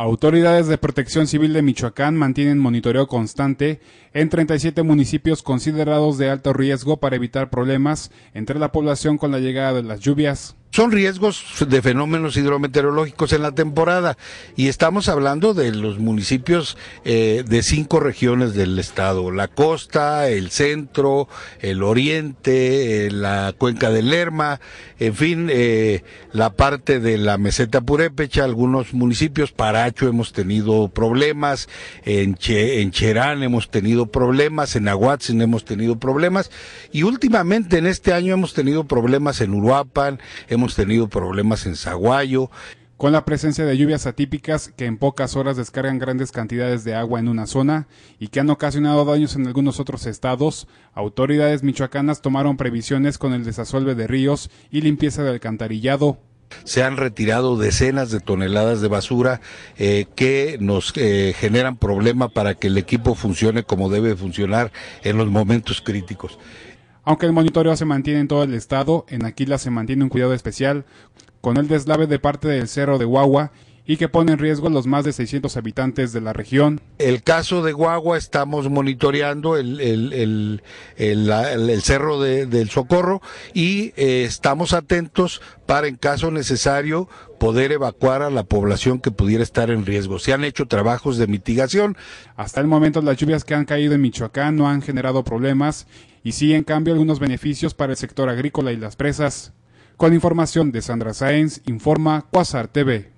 Autoridades de Protección Civil de Michoacán mantienen monitoreo constante en 37 municipios considerados de alto riesgo para evitar problemas entre la población con la llegada de las lluvias. Son riesgos de fenómenos hidrometeorológicos en la temporada y estamos hablando de los municipios eh, de cinco regiones del estado, la costa, el centro, el oriente, eh, la cuenca del Lerma, en fin, eh, la parte de la meseta purépecha, algunos municipios, Paracho hemos tenido problemas, en, en Cherán hemos tenido problemas, en Aguatzin hemos tenido problemas y últimamente en este año hemos tenido problemas en Uruapan, hemos hemos tenido problemas en Zaguayo. Con la presencia de lluvias atípicas que en pocas horas descargan grandes cantidades de agua en una zona y que han ocasionado daños en algunos otros estados, autoridades michoacanas tomaron previsiones con el desasuelve de ríos y limpieza de alcantarillado se han retirado decenas de toneladas de basura eh, que nos eh, generan problema para que el equipo funcione como debe funcionar en los momentos críticos. Aunque el monitoreo se mantiene en todo el estado, en Aquila se mantiene un cuidado especial con el deslave de parte del cerro de Guagua y que pone en riesgo a los más de 600 habitantes de la región. El caso de Guagua estamos monitoreando el, cerro del Socorro y eh, estamos atentos para en caso necesario poder evacuar a la población que pudiera estar en riesgo. Se han hecho trabajos de mitigación. Hasta el momento las lluvias que han caído en Michoacán no han generado problemas y sí, en cambio, algunos beneficios para el sector agrícola y las presas. Con información de Sandra Sáenz, informa Quasar TV.